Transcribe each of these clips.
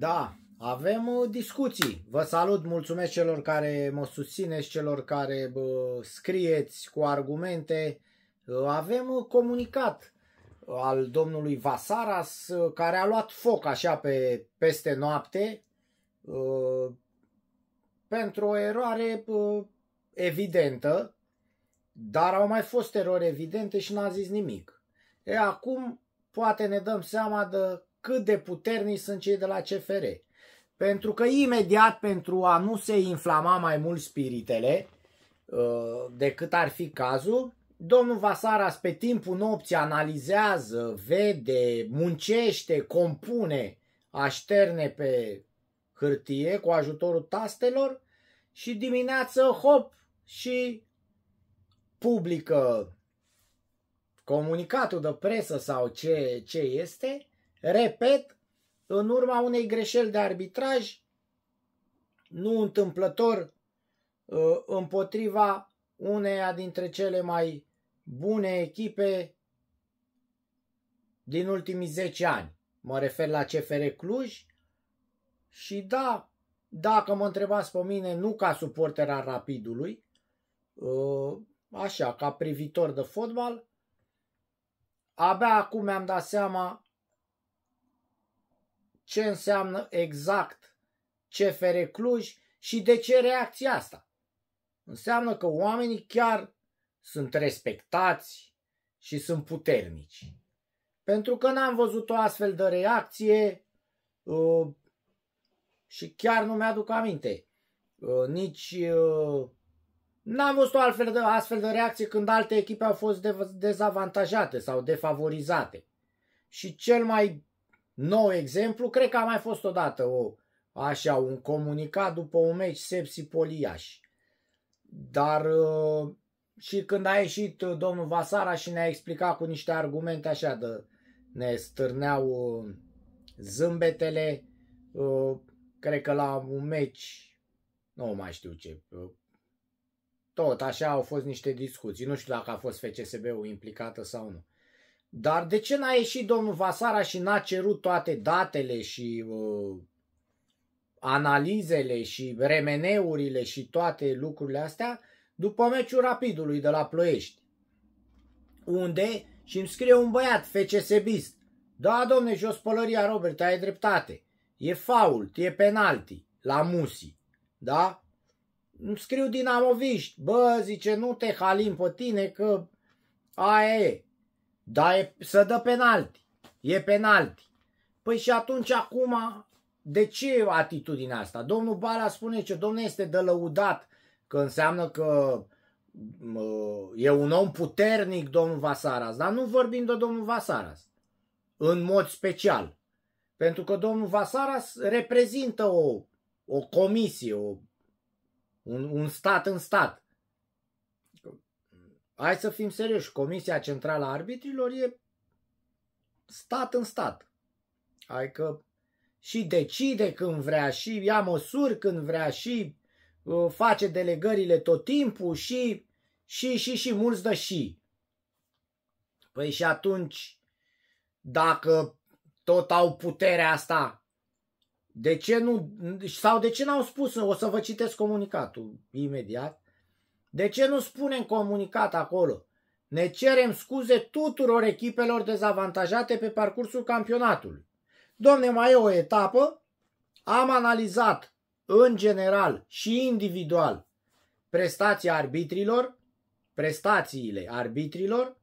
Da, avem uh, discuții. Vă salut, mulțumesc celor care mă susțineți, celor care bă, scrieți cu argumente. Uh, avem uh, comunicat al domnului Vasaras care a luat foc așa pe peste noapte pentru o eroare evidentă, dar au mai fost erori evidente și n-a zis nimic. E acum poate ne dăm seama de cât de puternici sunt cei de la CFR. Pentru că imediat pentru a nu se inflama mai mult spiritele uh, decât ar fi cazul, domnul Vasaras pe timpul nopții analizează, vede, muncește, compune, așterne pe hârtie cu ajutorul tastelor și dimineață hop și publică comunicatul de presă sau ce, ce este Repet, în urma unei greșeli de arbitraj, nu întâmplător, uh, împotriva uneia dintre cele mai bune echipe din ultimii 10 ani. Mă refer la CFR Cluj și da, dacă mă întrebați pe mine, nu ca suporter al Rapidului, uh, așa, ca privitor de fotbal, abia acum mi-am dat seama ce înseamnă exact CFR Cluj și de ce reacția asta. Înseamnă că oamenii chiar sunt respectați și sunt puternici. Pentru că n-am văzut o astfel de reacție uh, și chiar nu mi-aduc aminte. Uh, nici uh, n-am văzut o altfel de, astfel de reacție când alte echipe au fost de, dezavantajate sau defavorizate. Și cel mai nou exemplu, cred că a mai fost odată o, așa, un comunicat după un meci Sepsi Poliaș. Dar ă, și când a ieșit ă, domnul Vasara și ne-a explicat cu niște argumente așa de ne stârneau ă, zâmbetele, cred că la un meci, nu mai știu ce, tot așa au fost niște discuții, nu știu dacă a fost FCSB-ul implicată sau nu. Dar de ce n-a ieșit domnul Vasara și n-a cerut toate datele și uh, analizele și remeneurile și toate lucrurile astea după meciul Rapidului de la Ploiești? Unde? Și îmi scrie un băiat FCSBist. Da, domne, jos pălăria, Robert, ai dreptate. E fault, e penalti la Musi. Da? Îmi scriu dinamoviști. Bă, zice, nu te halim pe tine că aia e. Da, e, să dă penalti. E penalti. Păi și atunci acum, de ce atitudinea asta? Domnul Bala spune ce domnul este de lăudat, că înseamnă că e un om puternic domnul Vasaras, dar nu vorbim de domnul Vasaras în mod special. Pentru că domnul Vasaras reprezintă o, o comisie, o, un, un stat în stat. Hai să fim serioși, Comisia Centrală a Arbitrilor e stat în stat. Adică și decide când vrea, și ia măsuri când vrea, și uh, face delegările tot timpul, și, și, și, și, mulți dă și. Păi și atunci, dacă tot au puterea asta, de ce nu, sau de ce n-au spus, o să vă citesc comunicatul imediat, de ce nu spune în comunicat acolo? Ne cerem scuze tuturor echipelor dezavantajate pe parcursul campionatului. Domne, mai e o etapă? Am analizat în general și individual prestația arbitrilor, prestațiile arbitrilor.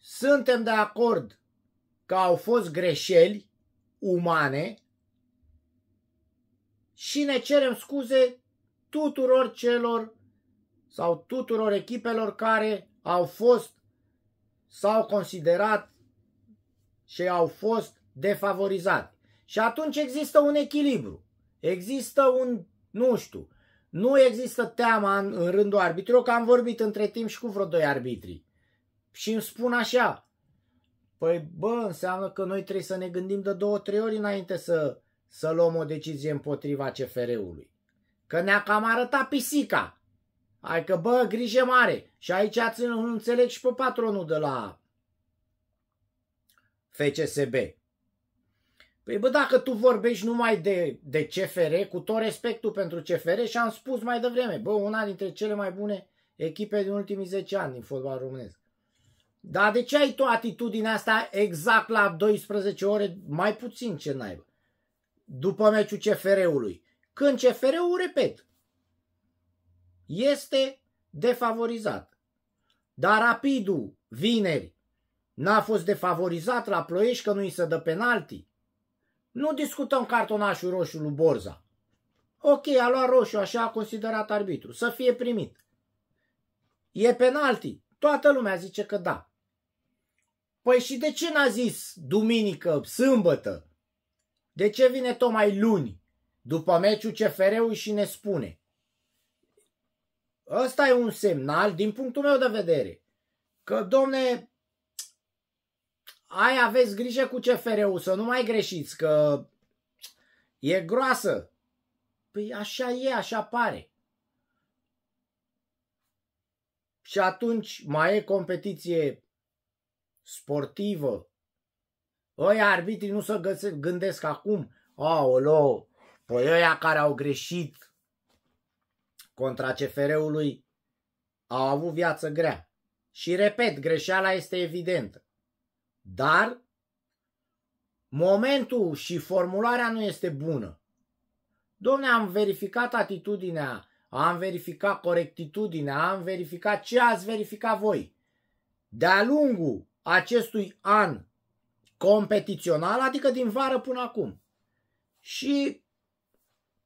Suntem de acord că au fost greșeli umane și ne cerem scuze tuturor celor sau tuturor echipelor care au fost sau considerat și au fost defavorizate. Și atunci există un echilibru. Există un, nu știu, nu există teama în, în rândul arbitrilor, că am vorbit între timp și cu vreo doi arbitri. Și îmi spun așa, păi bă, înseamnă că noi trebuie să ne gândim de două, trei ori înainte să, să luăm o decizie împotriva CFR-ului. Că ne-a cam arătat pisica Hai că, bă, grijă mare. Și aici ați înțeleg și pe patronul de la FCSB. Păi bă, dacă tu vorbești numai de, de CFR, cu tot respectul pentru CFR și am spus mai devreme, bă, una dintre cele mai bune echipe din ultimii 10 ani din fotbal românesc. Dar de ce ai tu atitudinea asta exact la 12 ore, mai puțin ce naibă, după meciul CFR-ului? Când CFR-ul, repet, este defavorizat. Dar Rapidul, vineri, n-a fost defavorizat la ploiești că nu i se dă penalti. Nu discutăm cartonașul roșu lui Borza. Ok, a luat roșu, așa a considerat arbitru, să fie primit. E penalti. Toată lumea zice că da. Păi și de ce n-a zis duminică, sâmbătă? De ce vine tocmai luni, după meciul CFR-ului și ne spune? Ăsta e un semnal, din punctul meu de vedere, că, domne, ai aveți grijă cu CFR-ul, să nu mai greșiți, că e groasă. Păi așa e, așa pare. Și atunci mai e competiție sportivă. Oi arbitrii nu se gândesc acum, aolo, păi ăia care au greșit contra CFR-ului au avut viață grea. Și repet, greșeala este evidentă. Dar momentul și formularea nu este bună. Domne, am verificat atitudinea, am verificat corectitudinea, am verificat ce ați verificat voi. De-a lungul acestui an competițional, adică din vară până acum. Și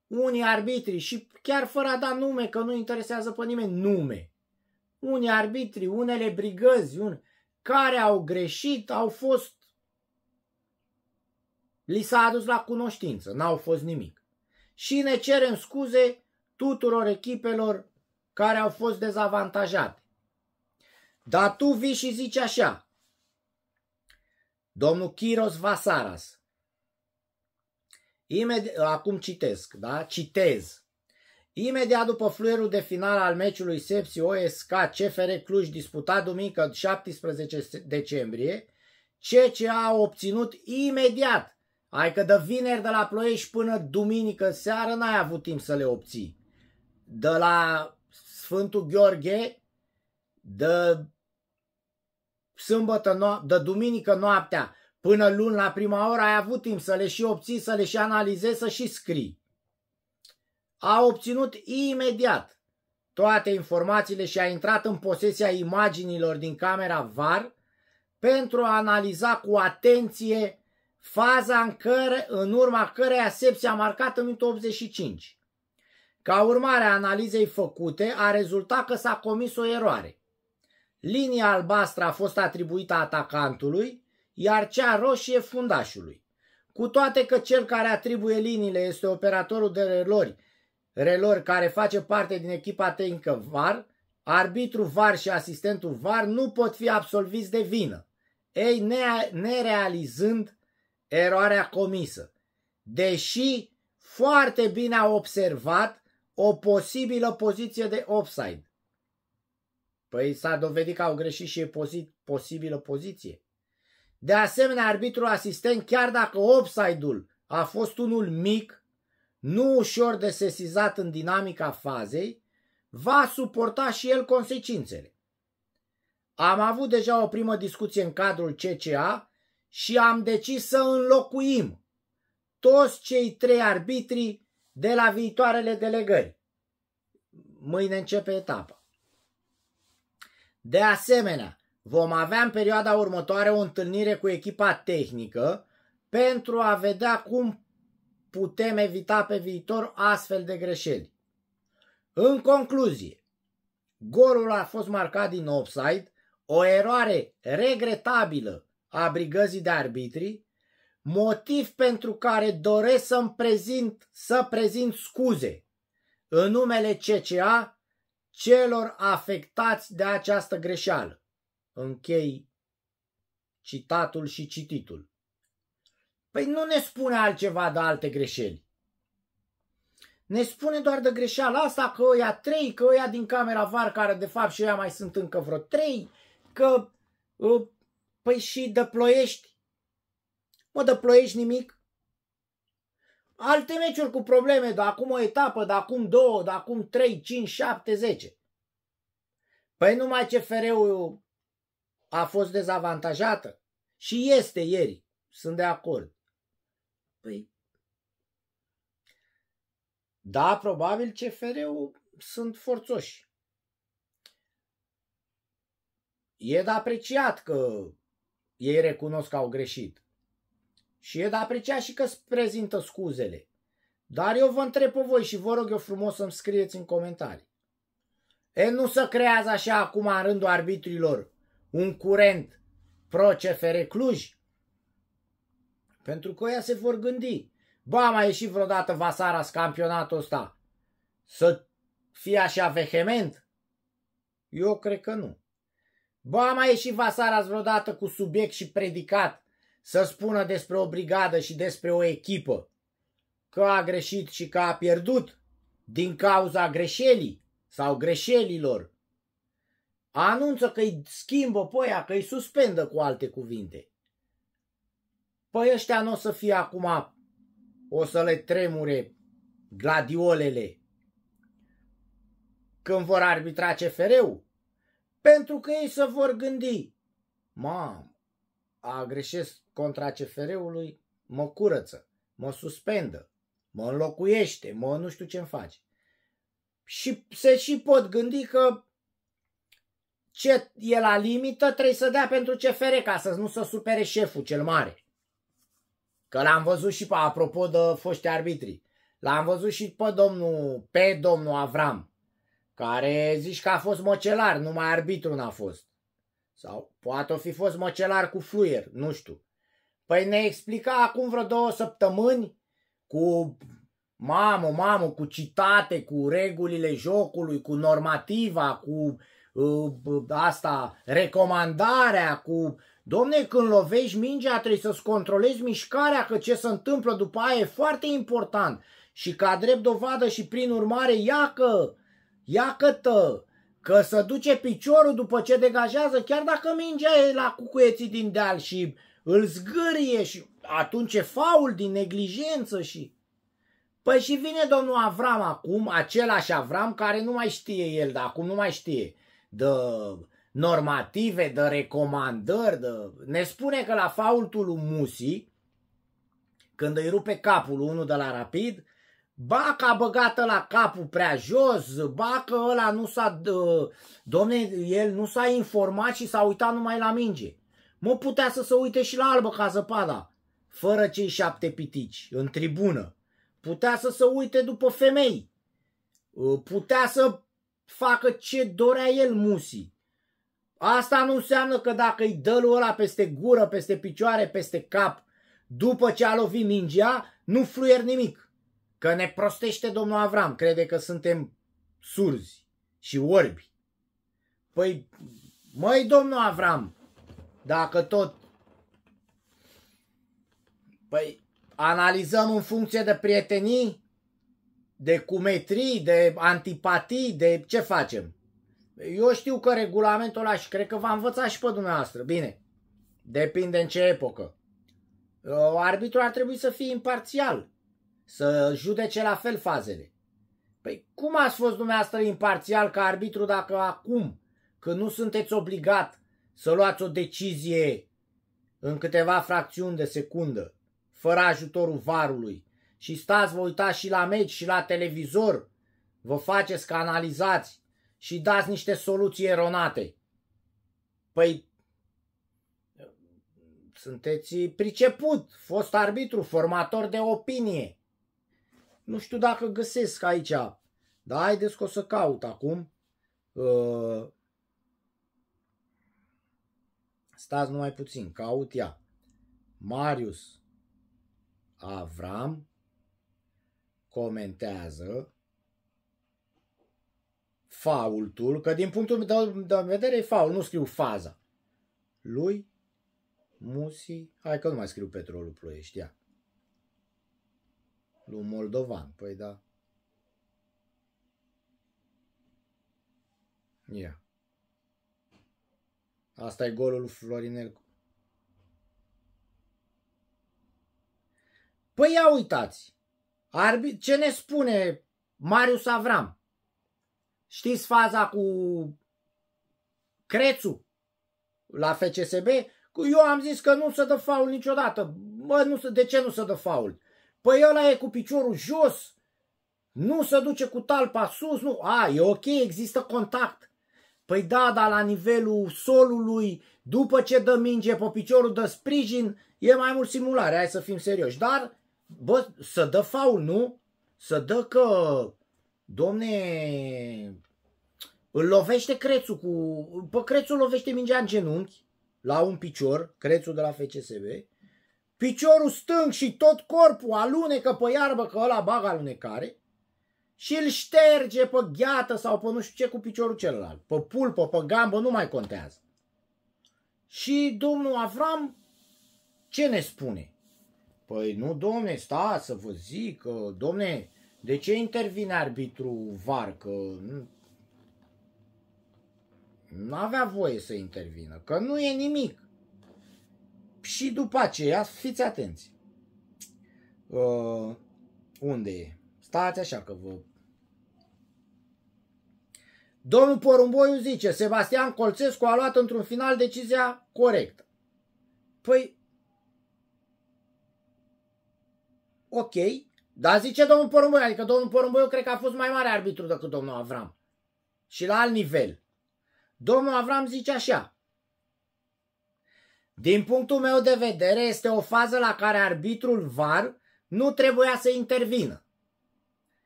unii arbitri și chiar fără a da nume, că nu interesează pe nimeni nume, unii arbitri, unele brigăzi, un, care au greșit, au fost, li s-a adus la cunoștință, n-au fost nimic. Și ne cerem scuze tuturor echipelor care au fost dezavantajate. Dar tu vii și zici așa, domnul Kiros Vasaras, Imedi- acum citesc, da? Citez. Imediat după fluierul de final al meciului Sepsi OSK CFR Cluj disputat duminică 17 decembrie, CCA a obținut imediat Adică de vineri de la Ploiești până duminică seară n-ai avut timp să le obții. De la Sfântul Gheorghe, de sâmbătă, no- de duminică noaptea Până luni la prima oră ai avut timp să le și obții, să le și analizezi, să și scrii. A obținut imediat toate informațiile și a intrat în posesia imaginilor din camera VAR pentru a analiza cu atenție faza în, care, în urma căreia Sepsi a marcat în 85. Ca urmare a analizei făcute, a rezultat că s-a comis o eroare. Linia albastră a fost atribuită atacantului, iar cea roșie fundașului. Cu toate că cel care atribuie liniile este operatorul de relori, relori care face parte din echipa tehnică VAR, arbitru VAR și asistentul VAR nu pot fi absolviți de vină, ei nerealizând eroarea comisă, deși foarte bine a observat o posibilă poziție de offside. Păi s-a dovedit că au greșit și e posibilă poziție. De asemenea, arbitru asistent, chiar dacă offside-ul a fost unul mic, nu ușor de sesizat în dinamica fazei, va suporta și el consecințele. Am avut deja o primă discuție în cadrul CCA și am decis să înlocuim toți cei trei arbitri de la viitoarele delegări. Mâine începe etapa. De asemenea, Vom avea în perioada următoare o întâlnire cu echipa tehnică pentru a vedea cum putem evita pe viitor astfel de greșeli. În concluzie, golul a fost marcat din offside, o eroare regretabilă a brigăzii de arbitri, motiv pentru care doresc să prezint, să prezint scuze în numele CCA celor afectați de această greșeală. Închei citatul și cititul. Păi nu ne spune altceva de alte greșeli. Ne spune doar de greșeala asta că oia trei, că oia din camera var, care de fapt și ea mai sunt încă vreo trei, că ă, păi și de ploiești. Mă, de ploiești nimic. Alte meciuri cu probleme, de acum o etapă, de acum două, de acum trei, cinci, șapte, zece. Păi numai CFR-ul a fost dezavantajată și este ieri. Sunt de acord. Păi, da, probabil CFR-ul sunt forțoși. E de apreciat că ei recunosc că au greșit. Și e de apreciat și că îți prezintă scuzele. Dar eu vă întreb pe voi și vă rog eu frumos să-mi scrieți în comentarii. E, nu să creează așa acum în rândul arbitrilor un curent pro-CFR Cluj? Pentru că ea se vor gândi. Ba, mai ieșit vreodată în campionatul ăsta să fie așa vehement? Eu cred că nu. Ba, mai ieșit Vasara vreodată cu subiect și predicat să spună despre o brigadă și despre o echipă că a greșit și că a pierdut din cauza greșelii sau greșelilor anunță că îi schimbă pe aia, că îi suspendă cu alte cuvinte. Păi ăștia nu o să fie acum, o să le tremure gladiolele când vor arbitra CFR-ul, pentru că ei să vor gândi, mam, a greșesc contra CFR-ului, mă curăță, mă suspendă, mă înlocuiește, mă nu știu ce-mi face. Și se și pot gândi că ce e la limită trebuie să dea pentru CFR ca să nu se supere șeful cel mare. Că l-am văzut și pe, apropo de foști arbitri, l-am văzut și pe domnul, pe domnul Avram, care zici că a fost măcelar, numai arbitru n-a fost. Sau poate o fi fost măcelar cu fluier, nu știu. Păi ne explica acum vreo două săptămâni cu mamă, mamă, cu citate, cu regulile jocului, cu normativa, cu Ă, ă, asta, recomandarea cu Domne, când lovești mingea trebuie să-ți controlezi mișcarea, că ce se întâmplă după aia e foarte important. Și ca drept dovadă și prin urmare, iacă, iacă-tă, că se duce piciorul după ce degajează, chiar dacă mingea e la cucuieții din deal și îl zgârie și atunci e faul din neglijență și... Păi și vine domnul Avram acum, același Avram care nu mai știe el, dar acum nu mai știe de normative, de recomandări, de... ne spune că la faultul lui Musi, când îi rupe capul unul de la Rapid, ba a băgat la capul prea jos, bacă ăla nu s-a, domne, el nu s-a informat și s-a uitat numai la minge. Mă putea să se uite și la albă ca zăpada, fără cei șapte pitici, în tribună. Putea să se uite după femei. Putea să facă ce dorea el Musi. Asta nu înseamnă că dacă îi dă lui ăla peste gură, peste picioare, peste cap, după ce a lovit mingea, nu fluier nimic. Că ne prostește domnul Avram, crede că suntem surzi și orbi. Păi, măi domnul Avram, dacă tot... Păi, analizăm în funcție de prietenii, de cumetrii, de antipatii, de ce facem. Eu știu că regulamentul ăla și cred că va învăța și pe dumneavoastră. Bine, depinde în ce epocă. Uh, arbitrul ar trebui să fie imparțial, să judece la fel fazele. Păi cum ați fost dumneavoastră imparțial ca arbitru dacă acum, că nu sunteți obligat să luați o decizie în câteva fracțiuni de secundă, fără ajutorul varului, și stați, vă uitați și la meci și la televizor, vă faceți că analizați și dați niște soluții eronate. Păi, sunteți priceput, fost arbitru, formator de opinie. Nu știu dacă găsesc aici, dar haideți că o să caut acum. Uh, stați numai puțin, caut ea. Marius Avram comentează faultul, că din punctul meu de vedere e faul, nu scriu faza. Lui Musi, hai că nu mai scriu petrolul ploieștia. Lui Moldovan, păi da. Ia. Asta e golul lui Florinel. Păi ia uitați. Arbi- ce ne spune Marius Avram? Știți faza cu Crețu la FCSB? Eu am zis că nu se dă faul niciodată. Bă, nu se, de ce nu se dă faul? Păi ăla e cu piciorul jos, nu se duce cu talpa sus, nu. A, e ok, există contact. Păi da, dar la nivelul solului, după ce dă minge pe piciorul de sprijin, e mai mult simulare, hai să fim serioși. Dar Bă, să dă faul, nu? Să dă că, domne, îl lovește Crețu cu... Pă, Crețu lovește mingea în genunchi, la un picior, Crețu de la FCSB, piciorul stâng și tot corpul alunecă pe iarbă, că ăla bagă alunecare, și îl șterge pe gheată sau pe nu știu ce cu piciorul celălalt. Pe pulpă, pe gambă, nu mai contează. Și domnul Avram ce ne spune? Păi nu, domne, sta să vă zic, că, domne, de ce intervine arbitru VAR? Că nu avea voie să intervină, că nu e nimic. Și după aceea, fiți atenți. Uh, unde e? Stați așa că vă... Domnul Porumboiu zice, Sebastian Colțescu a luat într-un final decizia corectă. Păi, ok, dar zice domnul Porumboi, adică domnul Porumboi eu cred că a fost mai mare arbitru decât domnul Avram. Și la alt nivel. Domnul Avram zice așa, din punctul meu de vedere, este o fază la care arbitrul VAR nu trebuia să intervină.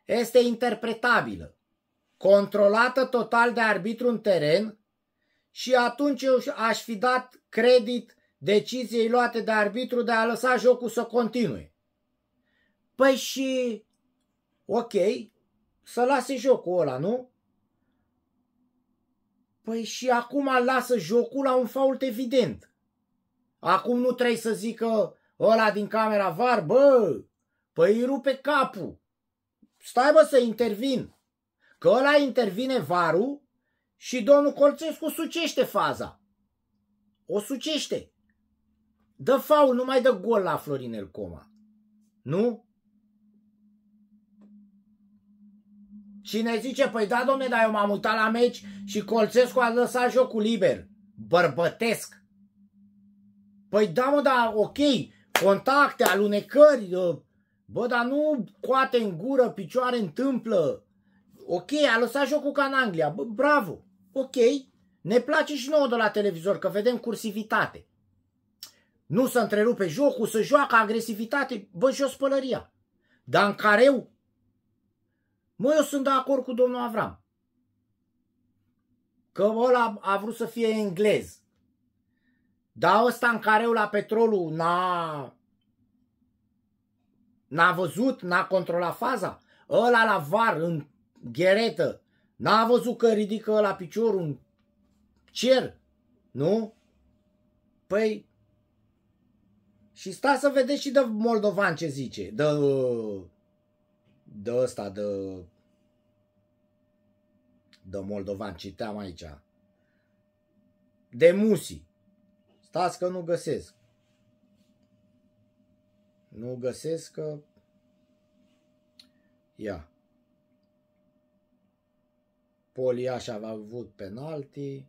Este interpretabilă, controlată total de arbitru în teren și atunci eu aș fi dat credit deciziei luate de arbitru de a lăsa jocul să continue. Păi și, ok, să lase jocul ăla, nu? Păi și acum lasă jocul la un fault evident. Acum nu trebuie să zică ăla din camera var, bă, păi îi rupe capul. Stai bă să intervin. Că ăla intervine varul și domnul Colțescu sucește faza. O sucește. Dă faul, nu mai dă gol la Florinel Coma. Nu? Și ne zice, păi da domne, dar eu m-am mutat la meci și Colțescu a lăsat jocul liber. Bărbătesc. Păi da mă, da, ok, contacte, alunecări, uh, bă, dar nu coate în gură, picioare întâmplă. Ok, a lăsat jocul ca în Anglia, bă, bravo, ok, ne place și nouă de la televizor că vedem cursivitate. Nu să întrerupe jocul, să joacă agresivitate, bă, jos pălăria. Dar în careu Mă, eu sunt de acord cu domnul Avram. Că ăla a vrut să fie englez. Dar ăsta în care eu la petrolul n-a, n-a văzut, n-a controlat faza. Ăla la var, în gheretă, n-a văzut că ridică la piciorul un cer, nu? Păi, și sta să vedeți și de moldovan ce zice, de, de ăsta, de de moldovan, citeam aici. De musi. Stați că nu găsesc. Nu găsesc că... Ia. Poliaș a avut penalti.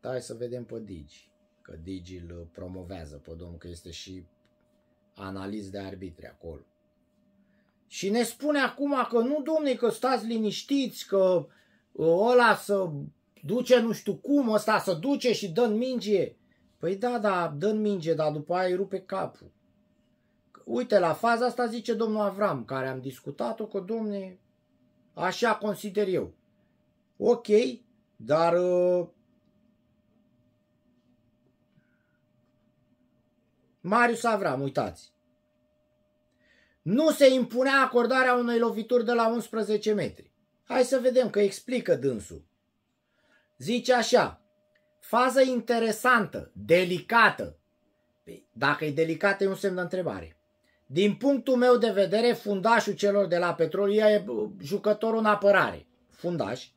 Hai să vedem pe Digi. Că Digi îl promovează pe domnul, că este și analiz de arbitre acolo și ne spune acum că nu, domne, că stați liniștiți, că uh, ăla să duce nu știu cum, ăsta să duce și dă minge. Păi da, da, dă minge, dar după aia îi rupe capul. Uite, la faza asta zice domnul Avram, care am discutat-o, că domne, așa consider eu. Ok, dar uh, Marius Avram, uitați nu se impunea acordarea unei lovituri de la 11 metri. Hai să vedem că explică dânsul. Zice așa, fază interesantă, delicată. Păi, dacă e delicată e un semn de întrebare. Din punctul meu de vedere, fundașul celor de la Petrolia e jucătorul în apărare. Fundaș.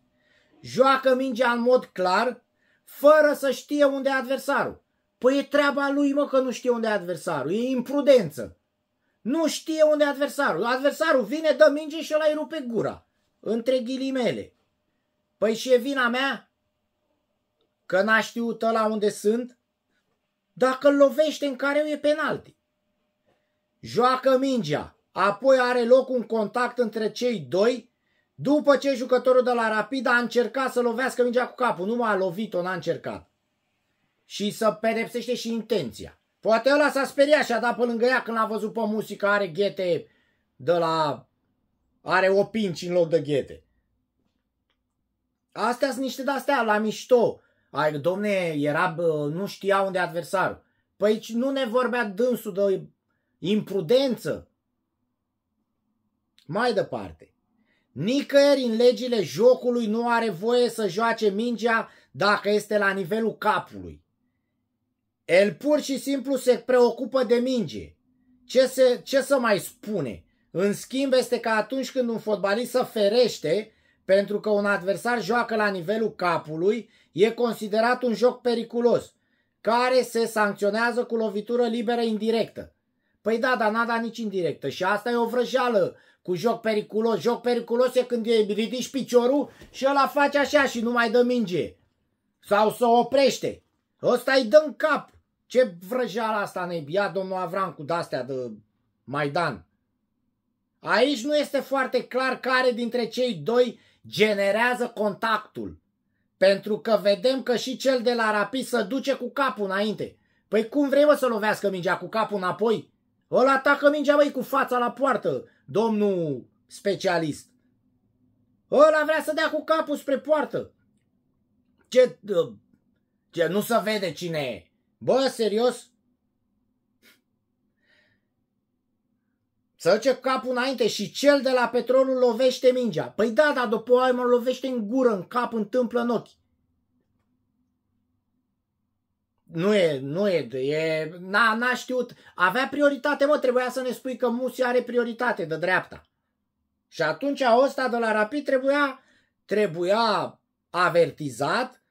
Joacă mingea în mod clar, fără să știe unde e adversarul. Păi e treaba lui, mă, că nu știe unde e adversarul. E imprudență. Nu știe unde e adversarul. Adversarul vine, dă minge și ăla îi rupe gura. Între ghilimele. Păi și e vina mea? Că n-a știut ăla unde sunt? Dacă îl lovește în care e penalti. Joacă mingea. Apoi are loc un contact între cei doi după ce jucătorul de la Rapid a încercat să lovească mingea cu capul, nu m-a lovit-o, n-a încercat. Și să pedepsește și intenția. Poate ăla s-a speriat și a dat pe lângă ea când a văzut pe muzică, are ghete de la... are pinci în loc de ghete. Astea sunt niște de-astea, la mișto. Ai, domne, era, nu știa unde adversarul. Păi nu ne vorbea dânsul de imprudență. Mai departe. Nicăieri în legile jocului nu are voie să joace mingea dacă este la nivelul capului. El pur și simplu se preocupă de minge. Ce, se, ce să mai spune? În schimb este că atunci când un fotbalist se ferește pentru că un adversar joacă la nivelul capului, e considerat un joc periculos, care se sancționează cu lovitură liberă indirectă. Păi da, dar n-a dat nici indirectă și asta e o vrăjeală cu joc periculos. Joc periculos e când îi ridici piciorul și ăla face așa și nu mai dă minge. Sau să oprește. Ăsta îi dă în cap. Ce vrăjeala asta ne ia domnul Avram cu dastea de Maidan? Aici nu este foarte clar care dintre cei doi generează contactul. Pentru că vedem că și cel de la Rapid se duce cu capul înainte. Păi cum vrei mă să lovească mingea cu capul înapoi? Îl atacă mingea băi cu fața la poartă, domnul specialist. Ăla vrea să dea cu capul spre poartă. Ce, ce nu se vede cine e. Bă, serios? Să ce capul înainte și cel de la petrolul lovește mingea. Păi da, dar după aia mă lovește în gură, în cap, în tâmplă, în ochi. Nu e, nu e, e n-a, n-a știut. Avea prioritate, mă, trebuia să ne spui că Musi are prioritate de dreapta. Și atunci ăsta de la Rapid trebuia, trebuia avertizat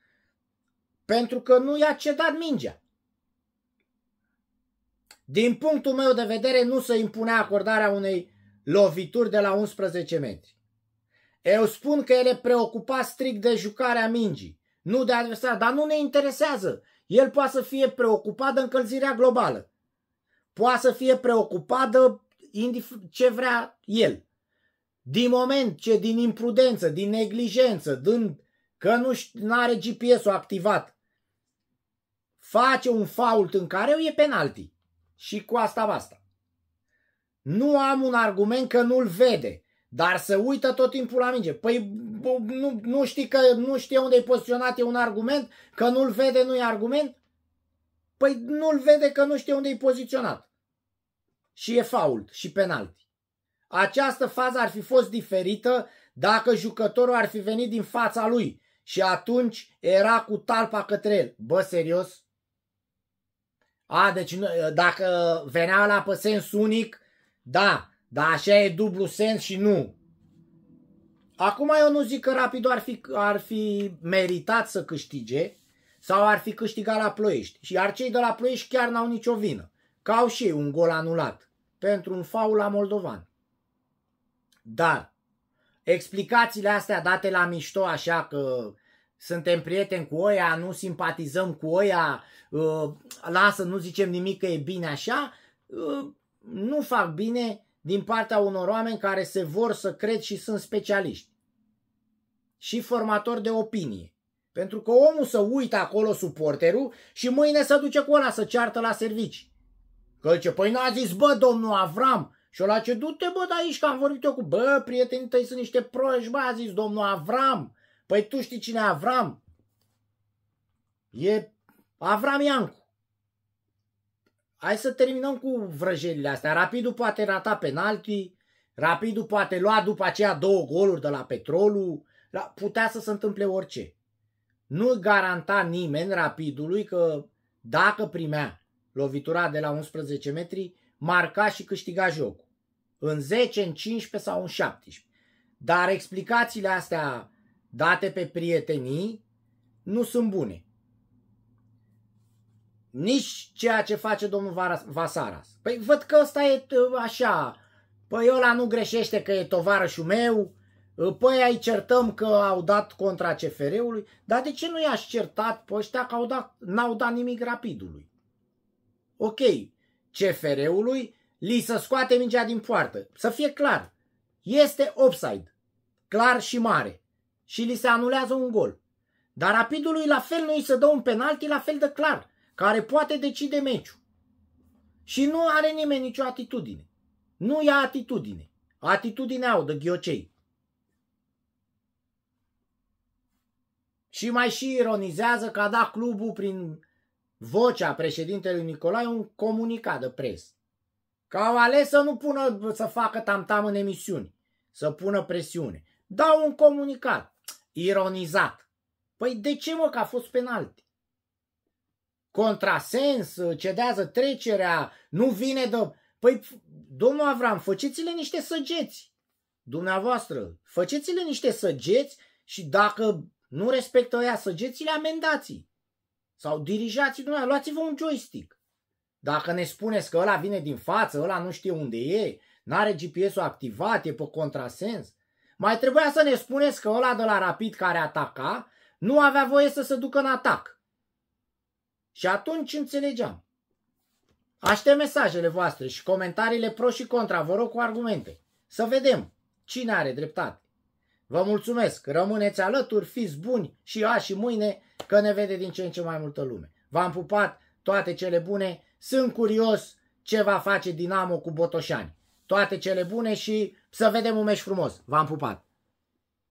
pentru că nu i-a cedat mingea. Din punctul meu de vedere, nu se impune acordarea unei lovituri de la 11 metri. Eu spun că el e preocupat strict de jucarea mingii, nu de adversar, dar nu ne interesează. El poate să fie preocupat de încălzirea globală. Poate să fie preocupat de ce vrea el. Din moment ce din imprudență, din neglijență, din că nu are GPS-ul activat, face un fault în care o e penalti. Și cu asta basta. Nu am un argument că nu-l vede, dar să uită tot timpul la minge. Păi nu, nu știi că nu știe unde e poziționat e un argument, că nu-l vede nu e argument? Păi nu-l vede că nu știe unde e poziționat. Și e fault și penalti. Această fază ar fi fost diferită dacă jucătorul ar fi venit din fața lui și atunci era cu talpa către el. Bă, serios? A, deci dacă venea la pe sens unic, da, dar așa e dublu sens și nu. Acum eu nu zic că Rapidul ar fi, ar fi meritat să câștige sau ar fi câștigat la Ploiești. Și iar cei de la Ploiești chiar n-au nicio vină. Că au și ei un gol anulat pentru un faul la Moldovan. Dar explicațiile astea date la mișto așa că suntem prieteni cu oia, nu simpatizăm cu oia, uh, lasă, nu zicem nimic că e bine așa, uh, nu fac bine din partea unor oameni care se vor să cred și sunt specialiști. Și formatori de opinie. Pentru că omul să uită acolo suporterul și mâine să duce cu ăla să ceartă la servici. Că ce, păi n-a zis, bă, domnul Avram, și ăla ce du-te, bă, de aici, că am vorbit eu cu, bă, prietenii tăi sunt niște proști, bă, a zis domnul Avram, Păi tu știi cine e Avram? E Avram Iancu. Hai să terminăm cu vrăjelile astea. Rapidul poate rata penalti, Rapidul poate lua după aceea două goluri de la Petrolul, putea să se întâmple orice. Nu garanta nimeni Rapidului că dacă primea lovitura de la 11 metri, marca și câștiga jocul. În 10, în 15 sau în 17. Dar explicațiile astea date pe prietenii nu sunt bune. Nici ceea ce face domnul Vasaras. Păi văd că ăsta e ă, așa, păi ăla nu greșește că e tovarășul meu, ă, păi ai certăm că au dat contra CFR-ului, dar de ce nu i-aș certat pe ăștia că au dat, n-au dat nimic rapidului? Ok, CFR-ului li să scoate mingea din poartă. Să fie clar, este offside, clar și mare și li se anulează un gol. Dar rapidului la fel nu îi se dă un penalti la fel de clar, care poate decide meciul. Și nu are nimeni nicio atitudine. Nu ia atitudine. Atitudine au de ghiocei. Și mai și ironizează că a dat clubul prin vocea președintelui Nicolae un comunicat de presă. Că au ales să nu pună, să facă tamtam în emisiuni, să pună presiune. Dau un comunicat. Ironizat. Păi de ce mă că a fost penalti? Contrasens, cedează trecerea, nu vine de... Păi, domnul Avram, făceți le niște săgeți. Dumneavoastră, făceți le niște săgeți și dacă nu respectă ea săgețile, amendați Sau dirijați dumneavoastră, luați-vă un joystick. Dacă ne spuneți că ăla vine din față, ăla nu știe unde e, n-are GPS-ul activat, e pe contrasens, mai trebuia să ne spuneți că ăla de la Rapid care ataca nu avea voie să se ducă în atac. Și atunci înțelegeam. Aștept mesajele voastre și comentariile pro și contra, vă rog cu argumente. Să vedem cine are dreptate. Vă mulțumesc, rămâneți alături, fiți buni și azi și mâine că ne vede din ce în ce mai multă lume. V-am pupat, toate cele bune, sunt curios ce va face Dinamo cu Botoșani. Toate cele bune și să vedem un meci frumos. V-am pupat!